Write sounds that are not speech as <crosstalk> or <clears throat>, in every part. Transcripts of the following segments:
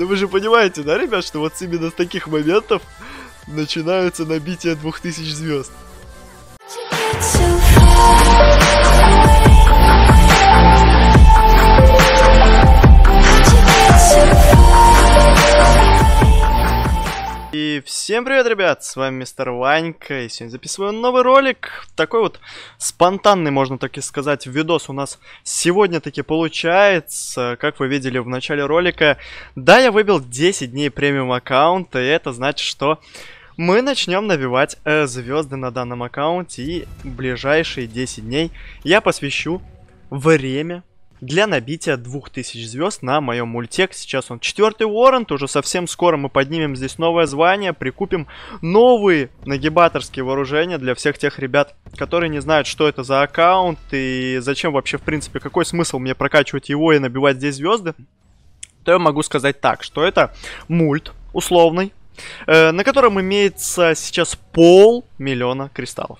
Ну вы же понимаете, да, ребят, что вот именно с таких моментов начинаются набитие 2000 звезд. И всем привет, ребят, с вами мистер Ванька, и сегодня записываю новый ролик, такой вот спонтанный, можно так и сказать, видос у нас сегодня таки получается, как вы видели в начале ролика, да, я выбил 10 дней премиум аккаунта, и это значит, что мы начнем набивать э, звезды на данном аккаунте, и ближайшие 10 дней я посвящу время для набития 2000 звезд на моем мультек. Сейчас он четвертый Уоррент, уже совсем скоро мы поднимем здесь новое звание, прикупим новые нагибаторские вооружения для всех тех ребят, которые не знают, что это за аккаунт и зачем вообще, в принципе, какой смысл мне прокачивать его и набивать здесь звезды, то я могу сказать так, что это мульт условный, э, на котором имеется сейчас полмиллиона кристаллов.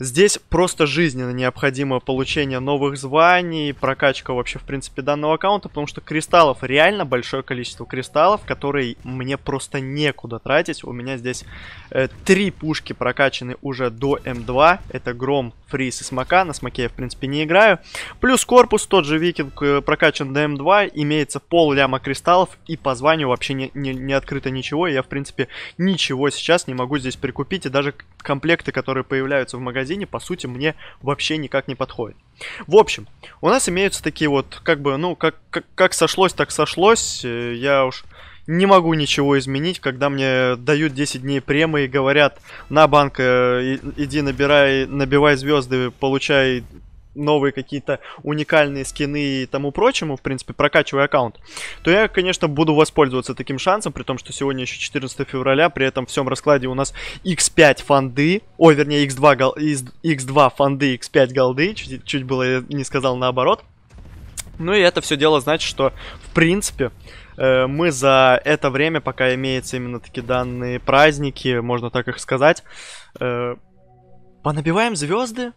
Здесь просто жизненно необходимо получение новых званий, прокачка вообще, в принципе, данного аккаунта, потому что кристаллов, реально большое количество кристаллов, которые мне просто некуда тратить. У меня здесь э, три пушки прокачаны уже до М2. Это Гром, Фриз и Смока. На Смоке я, в принципе, не играю. Плюс корпус, тот же Викинг э, прокачан до М2. Имеется пол ляма кристаллов и по званию вообще не, не, не открыто ничего. я, в принципе, ничего сейчас не могу здесь прикупить. И даже комплекты, которые появляются в магазине, магазине, по сути, мне вообще никак не подходит. В общем, у нас имеются такие вот, как бы, ну, как, как, как сошлось, так сошлось. Э, я уж не могу ничего изменить, когда мне дают 10 дней премы и говорят, на банк, э, иди набирай, набивай звезды, получай новые какие-то уникальные скины и тому прочему, в принципе, прокачивая аккаунт, то я, конечно, буду воспользоваться таким шансом, при том, что сегодня еще 14 февраля, при этом всем раскладе у нас x5 фанды, ой, вернее, x2, гол, x2 фанды x5 голды, чуть, чуть было я не сказал наоборот. Ну и это все дело значит, что, в принципе, э, мы за это время, пока имеются именно такие данные праздники, можно так их сказать, э, понабиваем звезды,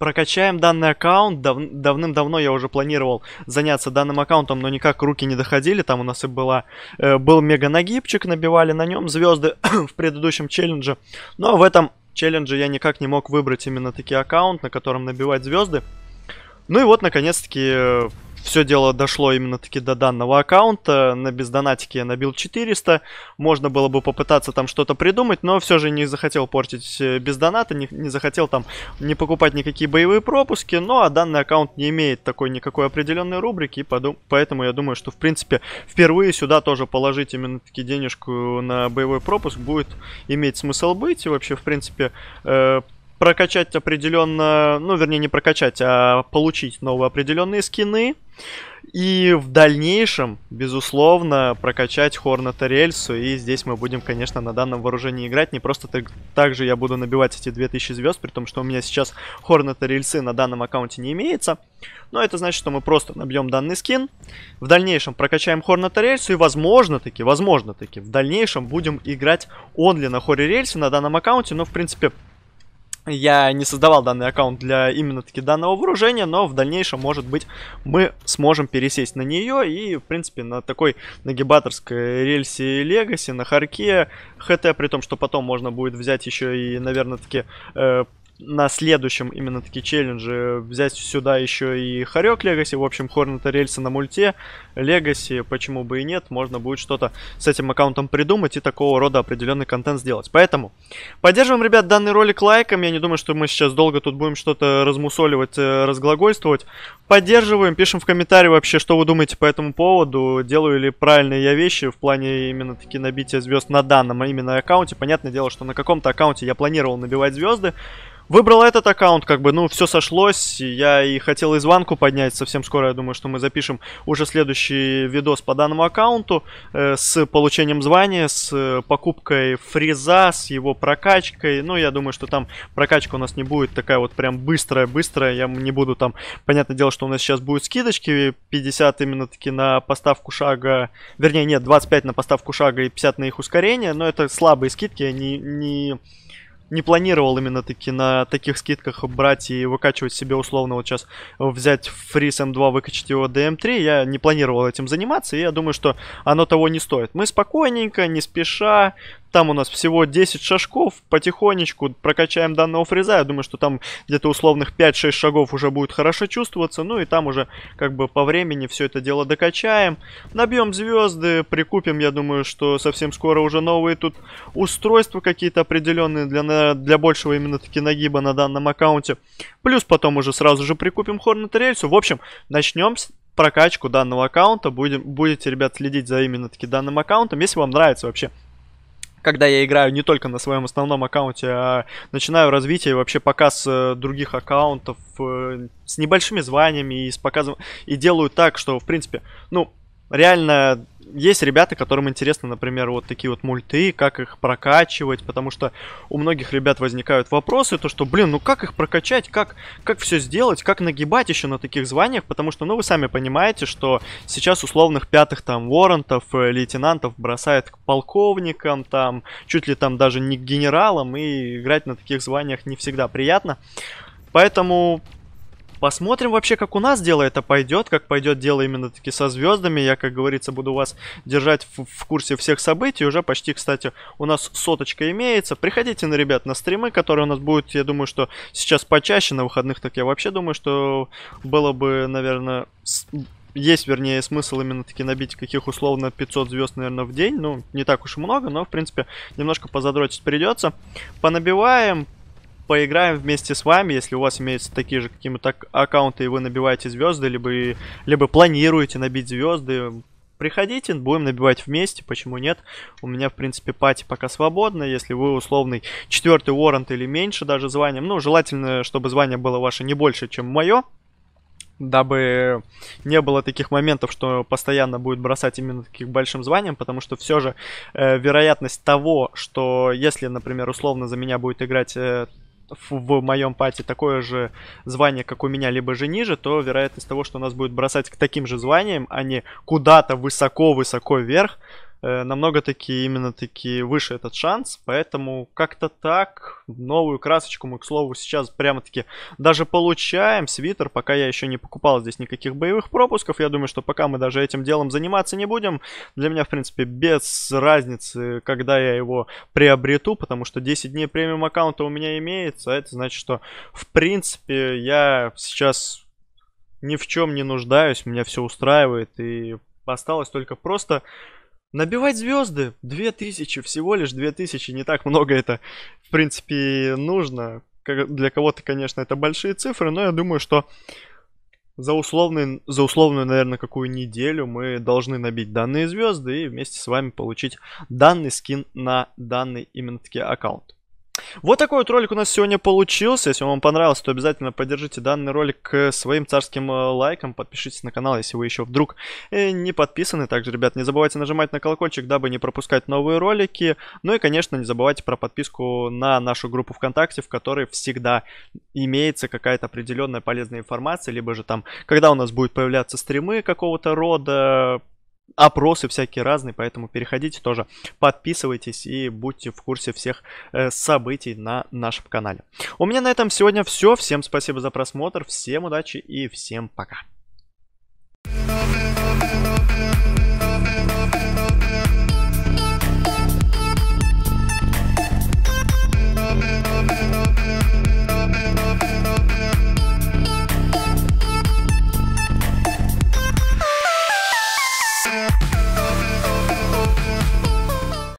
прокачаем данный аккаунт. Дав давным-давно я уже планировал заняться данным аккаунтом, но никак руки не доходили. Там у нас и была, э, был мега-нагибчик, набивали на нем звезды <clears throat> в предыдущем челлендже. Но в этом челлендже я никак не мог выбрать именно такие аккаунт, на котором набивать звезды. Ну и вот, наконец-таки, э, все дело дошло именно таки до данного аккаунта. На бездонатике я набил 400. Можно было бы попытаться там что-то придумать, но все же не захотел портить э, бездоната, не, не захотел там не покупать никакие боевые пропуски. Ну а данный аккаунт не имеет такой никакой определенной рубрики, подум- поэтому я думаю, что в принципе впервые сюда тоже положить именно таки денежку на боевой пропуск будет иметь смысл быть. И вообще в принципе... Э- прокачать определенно, ну, вернее, не прокачать, а получить новые определенные скины. И в дальнейшем, безусловно, прокачать Хорната Рельсу. И здесь мы будем, конечно, на данном вооружении играть. Не просто так, так же я буду набивать эти 2000 звезд, при том, что у меня сейчас Хорната Рельсы на данном аккаунте не имеется. Но это значит, что мы просто набьем данный скин. В дальнейшем прокачаем Хорната Рельсу. И возможно-таки, возможно-таки, в дальнейшем будем играть онли на Хоре Рельсе на данном аккаунте. Но, в принципе, я не создавал данный аккаунт для именно таки данного вооружения, но в дальнейшем, может быть, мы сможем пересесть на нее и, в принципе, на такой нагибаторской рельсе Легаси, на Харке, ХТ, при том, что потом можно будет взять еще и, наверное, таки э, на следующем именно таки челленджи взять сюда еще и Харек Легаси, в общем, Хорната Рельса на мульте, Легаси, почему бы и нет, можно будет что-то с этим аккаунтом придумать и такого рода определенный контент сделать. Поэтому поддерживаем, ребят, данный ролик лайком, я не думаю, что мы сейчас долго тут будем что-то размусоливать, э, разглагольствовать. Поддерживаем, пишем в комментарии вообще, что вы думаете по этому поводу, делаю ли правильные я вещи в плане именно таки набития звезд на данном, а именно аккаунте. Понятное дело, что на каком-то аккаунте я планировал набивать звезды, Выбрал этот аккаунт, как бы, ну, все сошлось. Я и хотел из ванку поднять. Совсем скоро, я думаю, что мы запишем уже следующий видос по данному аккаунту. Э, с получением звания, с э, покупкой фреза, с его прокачкой. Ну, я думаю, что там прокачка у нас не будет такая вот прям быстрая-быстрая. Я не буду там... Понятное дело, что у нас сейчас будут скидочки. 50 именно таки на поставку шага... Вернее, нет, 25 на поставку шага и 50 на их ускорение. Но это слабые скидки, они не... не не планировал именно таки на таких скидках брать и выкачивать себе условно вот сейчас э, взять фриз М2, эм выкачать его дм М3. Я не планировал этим заниматься, и я думаю, что оно того не стоит. Мы спокойненько, не спеша, там у нас всего 10 шажков. Потихонечку прокачаем данного фреза. Я думаю, что там где-то условных 5-6 шагов уже будет хорошо чувствоваться. Ну и там уже как бы по времени все это дело докачаем. Набьем звезды, прикупим, я думаю, что совсем скоро уже новые тут устройства какие-то определенные для, для большего именно таки нагиба на данном аккаунте. Плюс потом уже сразу же прикупим Hornet Рельсу. В общем, начнем с прокачку данного аккаунта. Будем, будете, ребят, следить за именно таки данным аккаунтом. Если вам нравится вообще когда я играю не только на своем основном аккаунте, а начинаю развитие вообще показ э, других аккаунтов э, с небольшими званиями и с показом и делаю так, что в принципе, ну реально есть ребята, которым интересно, например, вот такие вот мульты, как их прокачивать, потому что у многих ребят возникают вопросы, то что, блин, ну как их прокачать, как, как все сделать, как нагибать еще на таких званиях, потому что, ну, вы сами понимаете, что сейчас условных пятых там воронтов, э, лейтенантов бросает к полковникам, там, чуть ли там даже не к генералам, и играть на таких званиях не всегда приятно. Поэтому Посмотрим вообще, как у нас дело это пойдет, как пойдет дело именно таки со звездами. Я, как говорится, буду вас держать в, в курсе всех событий. Уже почти, кстати, у нас соточка имеется. Приходите на ребят на стримы, которые у нас будут, я думаю, что сейчас почаще на выходных, так я вообще думаю, что было бы, наверное, с есть, вернее, смысл именно таки набить каких условно 500 звезд, наверное, в день. Ну, не так уж и много, но, в принципе, немножко позадротить придется. Понабиваем, поиграем вместе с вами, если у вас имеются такие же какие-то аккаунты, и вы набиваете звезды, либо, либо планируете набить звезды, приходите, будем набивать вместе, почему нет. У меня, в принципе, пати пока свободно, если вы условный четвертый уоррент или меньше даже званием. Ну, желательно, чтобы звание было ваше не больше, чем мое, дабы не было таких моментов, что постоянно будет бросать именно таких большим званием, потому что все же э, вероятность того, что если, например, условно за меня будет играть э, в моем пати такое же звание, как у меня, либо же ниже, то вероятность того, что нас будет бросать к таким же званиям, а не куда-то высоко-высоко вверх, Э, намного таки именно таки выше этот шанс, поэтому как-то так новую красочку мы, к слову, сейчас прямо таки даже получаем. Свитер, пока я еще не покупал здесь никаких боевых пропусков, я думаю, что пока мы даже этим делом заниматься не будем, для меня, в принципе, без разницы, когда я его приобрету, потому что 10 дней премиум аккаунта у меня имеется, а это значит, что, в принципе, я сейчас ни в чем не нуждаюсь, меня все устраивает, и осталось только просто Набивать звезды, 2000, всего лишь 2000, не так много это, в принципе, нужно. Для кого-то, конечно, это большие цифры, но я думаю, что за, условный, за условную, наверное, какую неделю мы должны набить данные звезды и вместе с вами получить данный скин на данный именно-таки аккаунт. Вот такой вот ролик у нас сегодня получился. Если вам понравился, то обязательно поддержите данный ролик своим царским э, лайком. Подпишитесь на канал, если вы еще вдруг э, не подписаны. Также, ребят, не забывайте нажимать на колокольчик, дабы не пропускать новые ролики. Ну и, конечно, не забывайте про подписку на нашу группу ВКонтакте, в которой всегда имеется какая-то определенная полезная информация, либо же там, когда у нас будет появляться стримы какого-то рода, опросы всякие разные, поэтому переходите тоже, подписывайтесь и будьте в курсе всех э, событий на нашем канале. У меня на этом сегодня все. Всем спасибо за просмотр, всем удачи и всем пока.